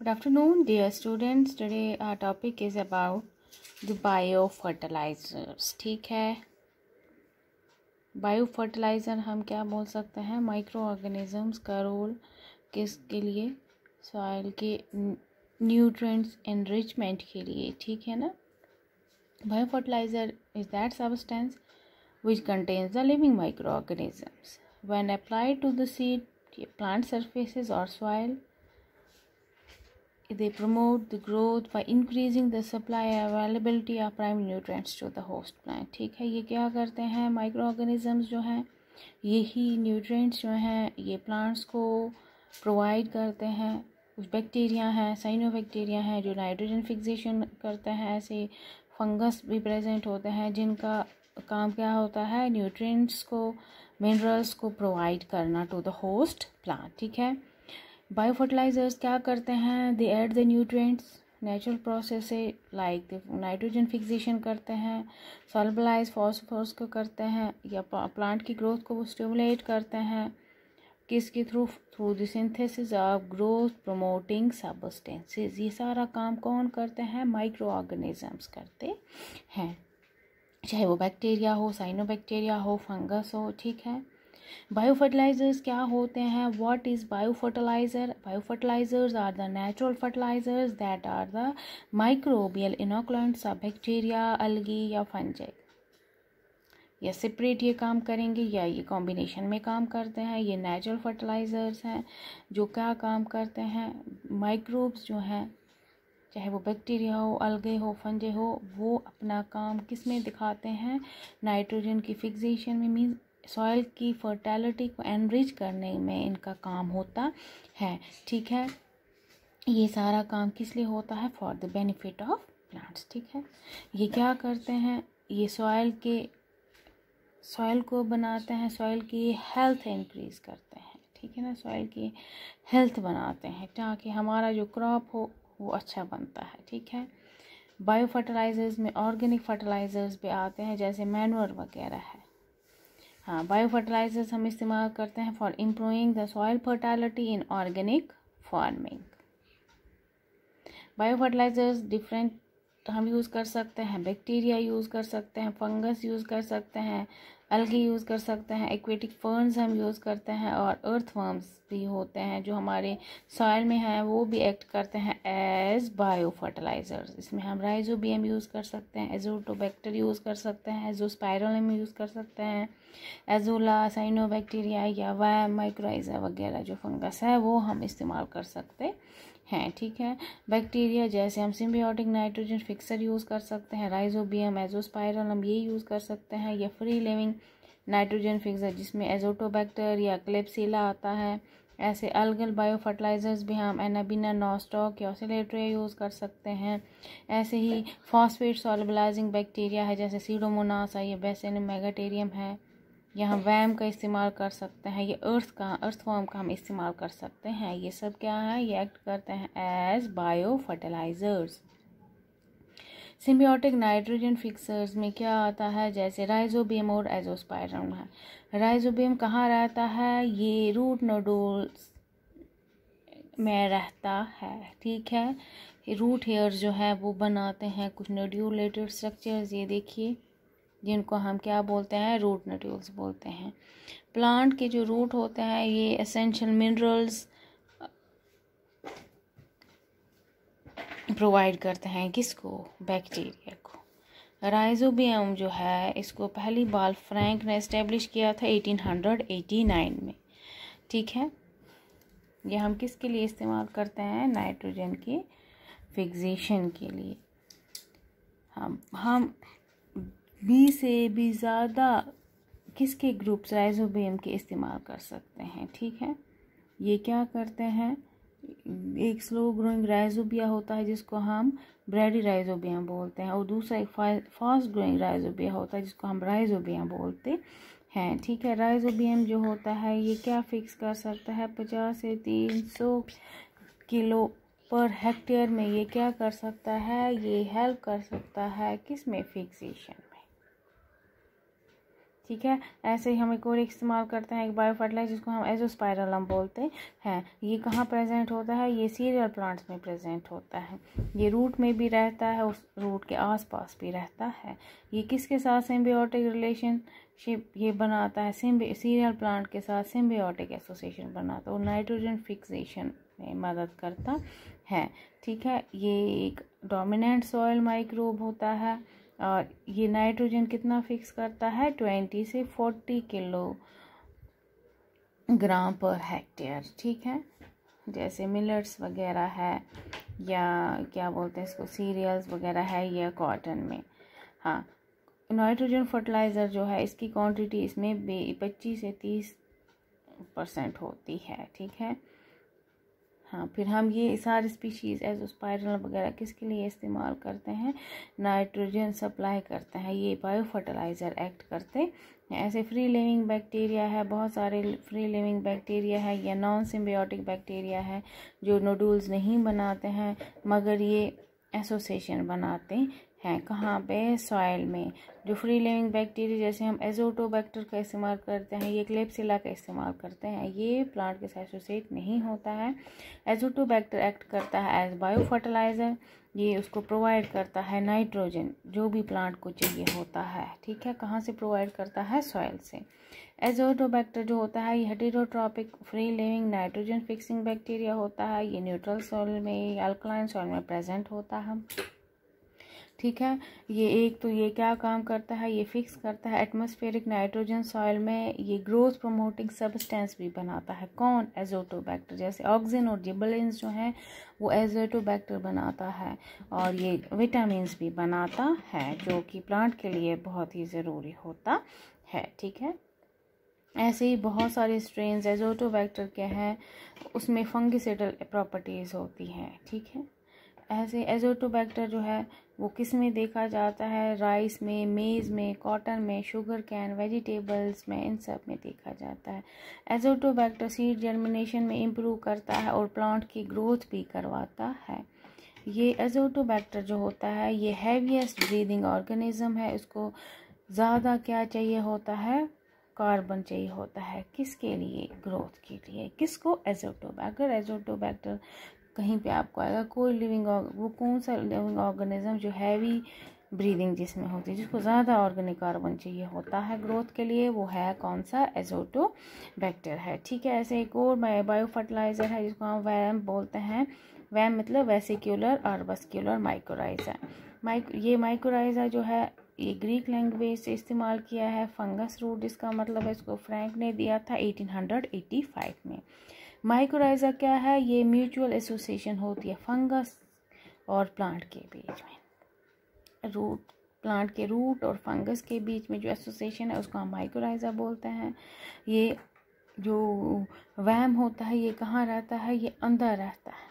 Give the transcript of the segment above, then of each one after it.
good afternoon dear students today our topic is about the biofertilizers ठीक है biofertiliser हम क्या बोल सकते हैं माइक्रो ऑर्गेनिजम्स का रोल किसके लिए सॉइल के न्यूट्रिएंट्स एनरिचमेंट के लिए ठीक है ना biofertilizer is that substance which contains the living microorganisms. When applied to the seed, plant surfaces or soil, they promote the growth by increasing the supply availability of prime nutrients to the host plant ठीक है ये क्या करते हैं micro organisms जो हैं यही nutrients जो हैं ये प्लांट्स को प्रोवाइड करते हैं कुछ बैक्टीरिया हैं साइनो बैक्टीरिया हैं जो नाइट्रोजन फिक्सेशन करते हैं ऐसे फंगस भी प्रेजेंट होते हैं जिनका काम क्या होता है न्यूट्रिएंट्स को मिनरल्स को प्रोवाइड करना टू द होस्ट प्लांट ठीक है बायो फर्टिलाइज़र्स क्या करते हैं they add the nutrients natural process से लाइक नाइट्रोजन फिक्सेशन करते हैं सॉल्बलाइज फॉस्फोरस को करते हैं या प्लांट की ग्रोथ को स्टिमुलेट करते हैं किसके through through the synthesis of growth promoting substances ये सारा काम कौन करते हैं माइक्रो ऑर्गेनिजम्स करते हैं चाहे वो बैक्टीरिया हो साइनो बैक्टीरिया हो फंगस हो ठीक है बायो फर्टिलाइजर्स क्या होते हैं what is biofertilizer biofertilizers are the natural fertilizers that are the microbial inoculants या बैक्टीरिया अलगी या फंजे या सेपरेट ये काम करेंगे या ये कॉम्बिनेशन में काम करते हैं ये नेचुरल फर्टिलाइज़र्स हैं जो क्या काम करते हैं माइक्रोब्स जो हैं चाहे वो बैक्टीरिया हो अलगे हो फंजे हो वो अपना काम किस में दिखाते हैं नाइट्रोजन की फिक्सेशन में मीन सॉयल की फर्टिलिटी को एनरिच करने में इनका काम होता है ठीक है ये सारा काम किस लिए होता है for the benefit of plants ठीक है ये क्या करते हैं ये सॉइल के सॉइल को बनाते हैं सॉइल की हेल्थ इंक्रीज़ करते हैं ठीक है ना सॉइल की हेल्थ बनाते हैं ताकि हमारा जो क्रॉप हो वो अच्छा बनता है ठीक है बायो फर्टिलाइज़र्स में ऑर्गेनिक फर्टिलाइज़र्स भी आते हैं जैसे मैनूर वगैरह है हाँ बायो फर्टिलाइजर्स हम इस्तेमाल करते हैं for improving the soil fertility in organic farming biofertilizers different हम यूज़ कर सकते हैं बैक्टीरिया यूज़ कर सकते हैं फंगस यूज़ कर सकते हैं एल्गी यूज़ कर सकते हैं एक्वेटिक फर्न्स हम यूज़ करते हैं और अर्थ वर्म्स भी होते हैं जो हमारे सॉयल में हैं वो भी एक्ट करते हैं एज बायो फर्टिलाइज़र्स इसमें हम राइजोबियम यूज़ कर सकते हैं एजोटोबैक्टर यूज़ कर सकते हैं एजोस्पायरलम यूज़ कर सकते हैं एजोला साइनोबैक्टीरिया या वैम माइक्रोइजा वगैरह जो फंगस है वो हम इस्तेमाल कर सकते हैं ठीक है बैक्टीरिया जैसे हम सिम्बियोटिक नाइट्रोजन फिक्सर यूज़ कर सकते हैं राइजोबियम एजोस्पायरल हम ये यूज़ कर सकते हैं या फ्री लिविंग नाइट्रोजन फिक्स है जिसमें एजोटोबैक्टर या क्लेप्सिला आता है ऐसे अलगल बायो फर्टिलाइज़र्स भी हम एनाबिना नॉस्टॉक या ऑसिलेट्रिया यूज़ कर सकते हैं ऐसे ही फॉस्फेट सॉलबलाइजिंग बैक्टीरिया है जैसे सीडोमोनास है ये बेसन मेगाटेरियम है या हम वैम का इस्तेमाल कर सकते हैं ये अर्थ का अर्थ फॉर्म का हम इस्तेमाल कर सकते हैं ये सब क्या है ये एक्ट करते हैं as biofertilizers symbiotic nitrogen fixers में क्या आता है जैसे राइजोबियम और एजोस्पायरम है राइजोबियम कहाँ रहता है ये रूट नोडोल्स में रहता है ठीक है रूट हेयर जो है वो बनाते हैं कुछ नोड्यूलेटेड स्ट्रक्चर्स ये देखिए जिनको हम क्या बोलते हैं रूट नोड्यूल्स बोलते हैं प्लांट के जो रूट होते हैं ये एसेंशियल मिनरल्स प्रोवाइड करते हैं किसको बैक्टीरिया को राइजोबियम जो है इसको पहली बार फ्रैंक ने इस्टेब्लिश किया था 1889 में ठीक है ये हम किसके लिए इस्तेमाल करते हैं नाइट्रोजन की फिक्सेशन के लिए हम हम बी से भी ज़्यादा किसके ग्रुप्स राइजोबियम के इस्तेमाल कर सकते हैं ठीक है ये क्या करते हैं एक स्लो ग्रोइंग राइजोबिया होता है जिसको हम ब्रेडी राइजोबिया बोलते हैं और दूसरा एक फास्ट ग्रोइंग राइजोबिया होता है जिसको हम राइजोबिया बोलते हैं ठीक है राइजोबियम जो होता है ये क्या फिक्स कर सकता है पचास से तीन सौ किलो पर हेक्टेयर में ये क्या कर सकता है ये हेल्प कर सकता है किस में फिक्सेशन ठीक है ऐसे ही हम एक और इस्तेमाल करते हैं एक बायोफर्टिलाइज जिसको हम एजो स्पायरलम बोलते हैं ये कहाँ प्रेजेंट होता है ये सीरियल प्लांट्स में प्रेजेंट होता है ये रूट में भी रहता है उस रूट के आसपास भी रहता है ये किसके साथ सिम्बियोटिक रिलेशनशिप ये बनाता है सीरियल प्लांट के साथ सिम्बियोटिक एसोसिएशन बनाता है और नाइट्रोजन फिक्सेशन में मदद करता है ठीक है ये एक डोमिनेंट सॉयल माइक्रोब होता है और ये नाइट्रोजन कितना फिक्स करता है ट्वेंटी से forty kilo gram per hectare ठीक है जैसे मिलट्स वगैरह है या क्या बोलते हैं इसको सीरियल्स वगैरह है या कॉटन में हाँ नाइट्रोजन फर्टिलाइज़र जो है इसकी क्वांटिटी इसमें पच्चीस से तीस परसेंट होती है ठीक है हाँ फिर हम ये सारे स्पीशीज़ एज स्पायरल वगैरह किसके लिए इस्तेमाल करते हैं नाइट्रोजन सप्लाई करते हैं ये बायो फर्टिलाइज़र एक्ट करते हैं ऐसे फ्री लिविंग बैक्टीरिया है बहुत सारे फ्री लिविंग बैक्टीरिया है या नॉन सिम्बियोटिक बैक्टीरिया है जो नोडूल्स नहीं बनाते हैं मगर ये एसोसिएशन बनाते हैं कहाँ पे सॉइल में जो फ्री लिविंग बैक्टीरिया जैसे हम एजोटोबैक्टर का इस्तेमाल करते हैं ये क्लेपसिला का इस्तेमाल करते हैं ये प्लांट के साथ एसोसिएट नहीं होता है एजोटोबैक्टर एक्ट करता है एज बायो फर्टिलाइज़र ये उसको प्रोवाइड करता है नाइट्रोजन जो भी प्लांट को चाहिए होता है ठीक है कहाँ से प्रोवाइड करता है सॉइल से एजोटोबैक्टर जो होता है ये heterotrophic free living nitrogen fixing bacteria होता है ये न्यूट्रल सॉइल में अल्कलाइन सॉइल में प्रेजेंट होता है ठीक है ये एक तो ये क्या काम करता है ये फिक्स करता है एटमॉस्फेरिक नाइट्रोजन सॉइल में ये ग्रोथ प्रोमोटिंग सब्सटेंस भी बनाता है कौन एजोटोबैक्टर जैसे ऑक्सीजन और जिबलिन जो हैं वो एजोटोबैक्टर बनाता है और ये विटामिन भी बनाता है जो कि प्लांट के लिए बहुत ही ज़रूरी होता है ठीक है ऐसे ही बहुत सारे स्ट्रेन एजोटोबैक्टर के हैं उसमें फंगिसाइडल प्रॉपर्टीज़ होती हैं ठीक है ऐसे एजोटोबैक्टर जो है वो किस में देखा जाता है राइस में मेज़ में कॉटन में शुगर कैन वेजिटेबल्स में इन सब में देखा जाता है एजोटोबैक्टर सीड जर्मिनेशन में इम्प्रूव करता है और प्लांट की ग्रोथ भी करवाता है ये एजोटोबैक्टर जो होता है ये हैवीस्ट ब्रीदिंग ऑर्गेनिज्म है इसको ज़्यादा क्या चाहिए होता है कार्बन चाहिए होता है किसके लिए ग्रोथ के लिए किसको अगर एजोटोबैक्टर कहीं पे आपको आएगा कोई लिविंग वो कौन सा लिविंग ऑर्गेनिज्म जो हैवी ब्रीदिंग जिसमें होती है जिसको ज़्यादा ऑर्गेनिक कार्बन चाहिए होता है ग्रोथ के लिए वो है कौन सा एजोटो बैक्टर है ठीक है ऐसे एक और बायो फर्टिलाइज़र है जिसको हम वैम बोलते हैं वैम मतलब वेसिक्यूलर और वस्क्यूलर माइक्रोराइज़र माइक ये माइक्रोराइज़र जो है ये ग्रीक लैंग्वेज से इस्तेमाल किया है फंगस रूट इसका मतलब है इसको फ्रैंक ने दिया था 1885 में माइक्रोराइजा क्या है ये म्यूचुअल एसोसिएशन होती है फंगस और प्लांट के बीच में रूट प्लांट के रूट और फंगस के बीच में जो एसोसिएशन है उसको हम माइक्रोराइजा बोलते हैं ये जो वैम होता है ये कहाँ रहता है ये अंदर रहता है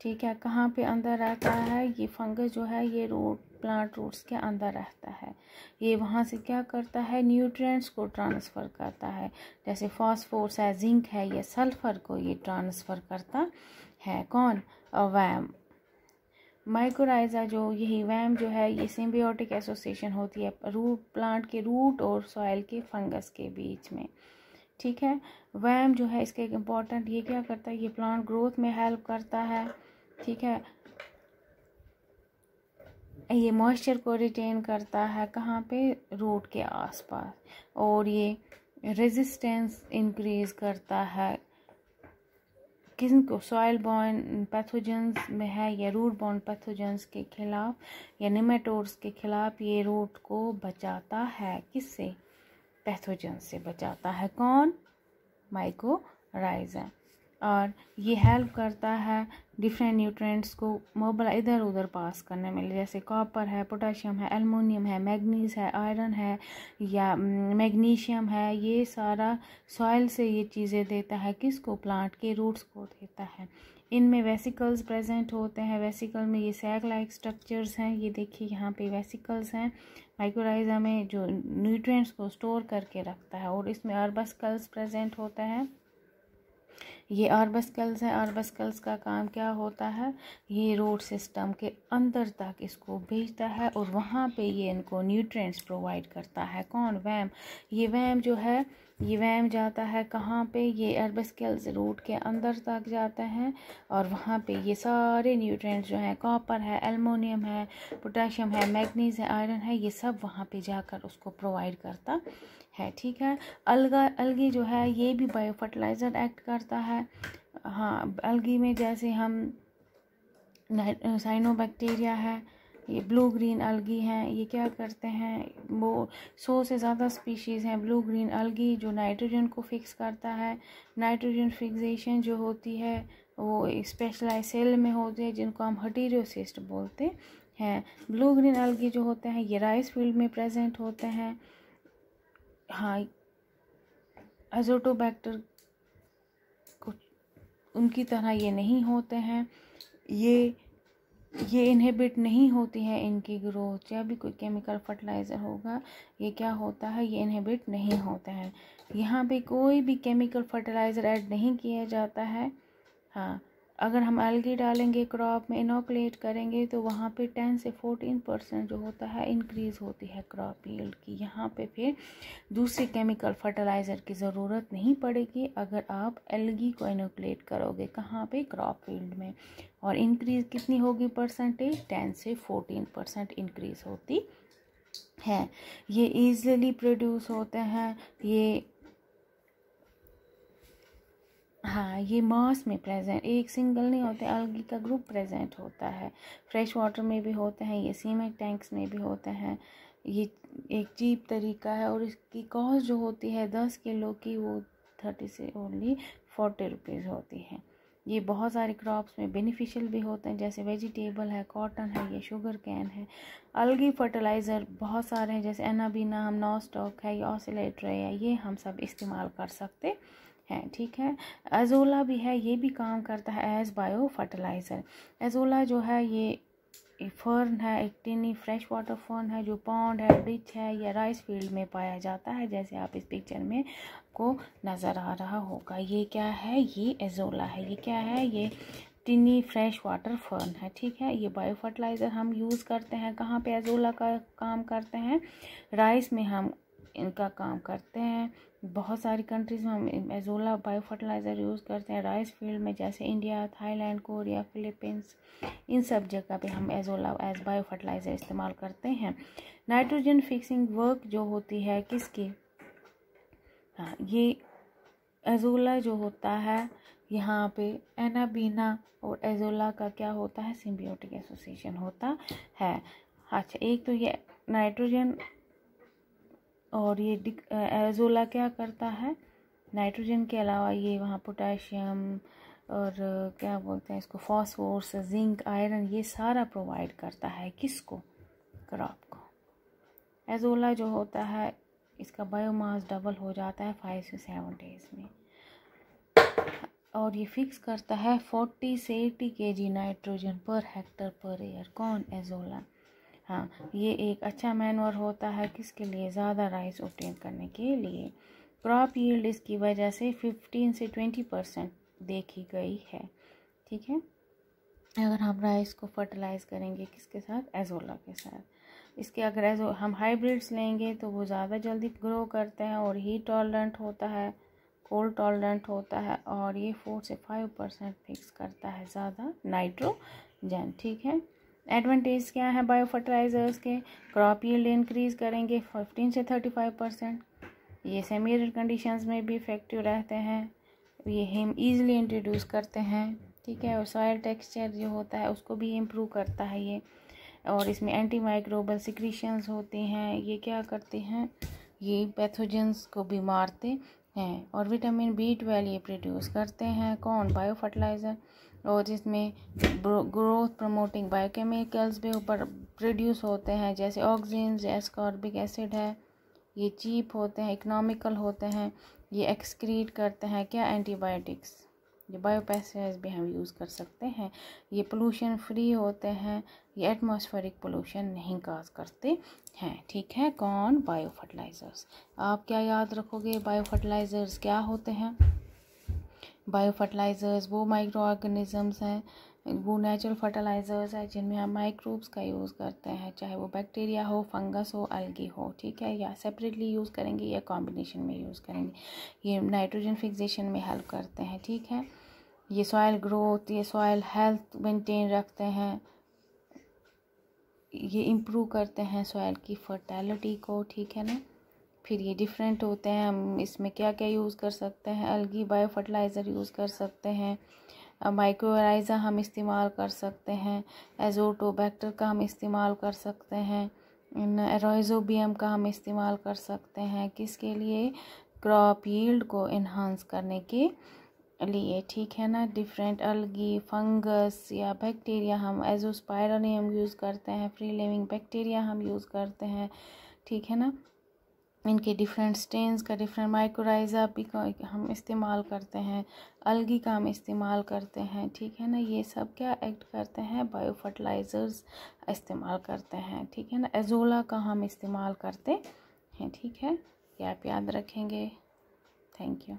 ठीक है कहाँ पे अंदर रहता है ये फंगस जो है ये रूट प्लांट रूट्स के अंदर रहता है ये वहाँ से क्या करता है न्यूट्रिएंट्स को ट्रांसफ़र करता है जैसे फॉस्फोर्स है जिंक है या सल्फ़र को ये ट्रांसफ़र करता है कौन वैम माइक्रोराइजा जो यही वैम जो है ये सिम्बियोटिक एसोसिएशन होती है रूट प्लांट के रूट और सॉइल के फंगस के बीच में ठीक है वैम जो है इसके इम्पॉर्टेंट ये क्या करता है ये प्लांट ग्रोथ में हेल्प करता है ठीक है ये मॉइस्चर को रिटेन करता है कहाँ पे रोड के आसपास और ये रेजिस्टेंस इंक्रीज करता है किस्म को सॉइल बॉर्न पैथोजेंस में है या रूट बॉन पैथोजेंस के खिलाफ या निमेटोर्स के खिलाफ ये रूट को बचाता है किससे पैथोजेंस से बचाता है कौन माइको और ये हेल्प करता है डिफरेंट न्यूट्रेंट्स को मोबाइल इधर उधर पास करने में जैसे कॉपर है पोटाशियम है एलमोनियम है मैग्नीज है आयरन है या मैग्नीशियम mm, है ये सारा सॉइल से ये चीज़ें देता है किसको प्लांट के रूट्स को देता है इनमें वेसिकल्स प्रेजेंट होते हैं वेसिकल में ये सैक लाइक स्ट्रक्चर्स हैं ये देखिए यहाँ पे वेसिकल्स हैं माइक्रोराइजा में जो न्यूट्रिएंट्स को स्टोर करके रखता है और इसमें अर्बसकल्स प्रेजेंट होता है ये आर्बस्कल्स है आर्बस्कल्स का काम क्या होता है ये रोड सिस्टम के अंदर तक इसको भेजता है और वहाँ पे ये इनको न्यूट्रिएंट्स प्रोवाइड करता है कौन वैम ये वैम जो है ये वैम जाता है कहाँ पे ये एर्बस्केल्स रूट के अंदर तक जाता है और वहाँ पे ये सारे न्यूट्रिएंट्स जो हैं कॉपर है एलमोनियम है पोटेशियम है मैग्नीज है आयरन है ये सब वहाँ पे जाकर उसको प्रोवाइड करता है ठीक है अलगा अलगी जो है ये भी बायो फर्टिलाइज़र एक्ट करता है हाँ अलगी में जैसे हम साइनोबैक्टीरिया है ये ब्लू ग्रीन अलगी हैं ये क्या करते हैं वो सौ से ज़्यादा स्पीशीज़ हैं ब्लू ग्रीन अलगी जो नाइट्रोजन को फिक्स करता है नाइट्रोजन फिक्सेशन जो होती है वो स्पेशलाइज सेल में होती है जिनको हम हटीरियोसिस्ट बोलते हैं ब्लू ग्रीन अलगी जो होते हैं ये राइस फील्ड में प्रेजेंट होते हैं हाँ एजोटोबैक्टर कुछ उनकी तरह ये नहीं होते हैं ये ये इनहिबिट नहीं होती है इनकी ग्रोथ या भी कोई केमिकल फर्टिलाइज़र होगा ये क्या होता है ये इनहिबिट नहीं होता है यहाँ पे कोई भी केमिकल फर्टिलाइज़र ऐड नहीं किया जाता है हाँ अगर हम एल्गी डालेंगे क्रॉप में इनोकुलेट करेंगे तो वहाँ पे टेन से फोर्टीन परसेंट जो होता है इंक्रीज़ होती है क्रॉप यील्ड की यहाँ पे फिर दूसरे केमिकल फर्टिलाइज़र की ज़रूरत नहीं पड़ेगी अगर आप एल्गी को इनोकुलेट करोगे कहाँ पे क्रॉप फील्ड में और इंक्रीज़ कितनी होगी परसेंटेज टेन से फोर्टीन परसेंट इंक्रीज़ होती है ये इज़िली प्रोड्यूस होते हैं ये हाँ ये मास में प्रेजेंट एक सिंगल नहीं होते अलगी का ग्रुप प्रेजेंट होता है फ्रेश वाटर में भी होते हैं ये सीमेंट टैंक्स में भी होते हैं ये एक चीप तरीका है और इसकी कॉस्ट जो होती है दस किलो की वो थर्टी से ओनली फोर्टी रुपीज़ होती है ये बहुत सारे क्रॉप्स में बेनिफिशियल भी होते हैं जैसे वेजिटेबल है कॉटन है ये शुगर कैन है अलगी फर्टिलाइज़र बहुत सारे हैं जैसे एनाबीना हम नॉ स्टॉक है ये ऑसिलेटर है ये हम सब इस्तेमाल कर सकते हैं ठीक है एजोला भी है ये भी काम करता है एज बायो फर्टिलाइज़र एजोला जो है ये फर्न है एक टिनी फ्रेश वाटर फर्न है जो पॉन्ड है रिच है या राइस फील्ड में पाया जाता है जैसे आप इस पिक्चर में को नज़र आ रहा होगा ये क्या है ये एजोला है ये क्या है ये टिनी फ्रेश वाटर फर्न है ठीक है ये बायो फर्टिलाइज़र हम यूज़ करते हैं कहाँ पे एजोला का काम करते हैं राइस में हम इनका काम करते हैं बहुत सारी कंट्रीज़ में हम एजोला बायो फर्टिलाइज़र यूज़ करते हैं राइस फील्ड में जैसे इंडिया थाईलैंड कोरिया फिलीपींस इन सब जगह पे हम एजोला एज बायो फर्टिलाइज़र इस्तेमाल करते हैं नाइट्रोजन फिक्सिंग वर्क जो होती है किसकी हाँ ये एजोला जो होता है यहाँ पे एनाबीना और एजोला का क्या होता है सिम्बियोटिक एसोसिएशन होता है अच्छा एक तो ये नाइट्रोजन और ये एरोजोला क्या करता है नाइट्रोजन के अलावा ये वहाँ पोटेशियम और क्या बोलते हैं इसको फॉस्फोर्स जिंक आयरन ये सारा प्रोवाइड करता है किसको क्रॉप को एजोला जो होता है इसका बायोमास डबल हो जाता है फाइव से सेवन डेज में और ये फिक्स करता है फोर्टी से eighty K G nitrogen per hectare per year कौन एजोला हाँ ये एक अच्छा मैनवर होता है किसके लिए ज़्यादा राइस ऑप्टेन करने के लिए क्रॉप यील्ड इसकी वजह से 15 से 20 परसेंट देखी गई है ठीक है अगर हम राइस को फर्टिलाइज़ करेंगे किसके साथ एजोला के साथ इसके अगर एजो हम हाइब्रिड्स लेंगे तो वो ज़्यादा जल्दी ग्रो करते हैं और हीट टॉलरेंट होता है कोल्ड टॉलरेंट होता है और ये फोर से फाइव परसेंट फिक्स करता है ज़्यादा नाइट्रोजन ठीक है एडवांटेज क्या है बायो फर्टिलाइज़र्स के क्रॉप यील्ड इंक्रीज करेंगे फिफ्टीन से थर्टी फाइव परसेंट ये सेमी कंडीशंस में भी इफेक्टिव रहते हैं ये हम ईजिली इंट्रोड्यूस करते हैं ठीक है और सॉयल टेक्सचर जो होता है उसको भी इम्प्रूव करता है ये और इसमें एंटी माइक्रोबल सिक्रीशंस होती हैं ये क्या करते हैं ये पैथोजेंस को भी मारते हैं और विटामिन बी ट्वेल्व ये प्रोड्यूस करते हैं कौन बायो फर्टिलाइज़र और जिसमें ग्रोथ प्रमोटिंग बायोकेमिकल्स भी ऊपर प्रोड्यूस होते हैं जैसे ऑक्सीजन एस्कॉर्बिक एसिड है ये चीप होते हैं इकोनॉमिकल होते हैं ये एक्सक्रीट करते हैं क्या एंटीबायोटिक्स ये बायोपेस्टिसाइड्स भी हम यूज़ कर सकते हैं ये पोलूशन फ्री होते हैं ये एटमॉस्फेरिक पोलूशन नहीं काज करते हैं ठीक है कौन बायो फर्टिलाइज़र्स आप क्या याद रखोगे बायो फर्टिलाइज़र्स क्या होते हैं बायो फर्टिलाइज़र्स वो माइक्रो ऑर्गेनिज़म्स हैं वो नेचुरल फर्टिलाइज़र्स हैं जिनमें हम माइक्रोब्स का यूज़ करते हैं चाहे वो बैक्टीरिया हो फंगस हो अलगी हो ठीक है या सेपरेटली यूज़ करेंगे या कॉम्बिनेशन में यूज़ करेंगे ये नाइट्रोजन फिक्सेशन में हेल्प करते हैं ठीक है ये सॉयल ग्रोथ ये सॉयल हेल्थ मेंटेन रखते हैं ये इम्प्रूव करते हैं सॉयल की फर्टालिटी को ठीक है ना फिर ये डिफरेंट होते हैं हम इसमें क्या क्या यूज़ कर सकते हैं अलगी बायो फर्टिलाइज़र यूज़ कर सकते हैं माइक्रोराइज़ा हम इस्तेमाल कर सकते हैं एजोटोबैक्टर का हम इस्तेमाल कर सकते हैं एरोजोबियम का हम इस्तेमाल कर सकते हैं किसके लिए क्रॉप यील्ड को इन्हांस करने के लिए ठीक है ना डिफरेंट अलगी फंगस या बैक्टीरिया हम एजोस्पायरोनियम यूज़ करते हैं फ्री लिविंग बैक्टीरिया हम यूज़ करते हैं ठीक है ना इनके डिफरेंट स्टेंस का डिफरेंट माइक्रोराइजा भी हम इस्तेमाल करते हैं अलगी का हम इस्तेमाल करते हैं ठीक है ना ये सब क्या एक्ट करते हैं बायो फर्टिलाइज़र्स इस्तेमाल करते हैं ठीक है ना एजोला का हम इस्तेमाल करते हैं ठीक है ये आप याद रखेंगे थैंक यू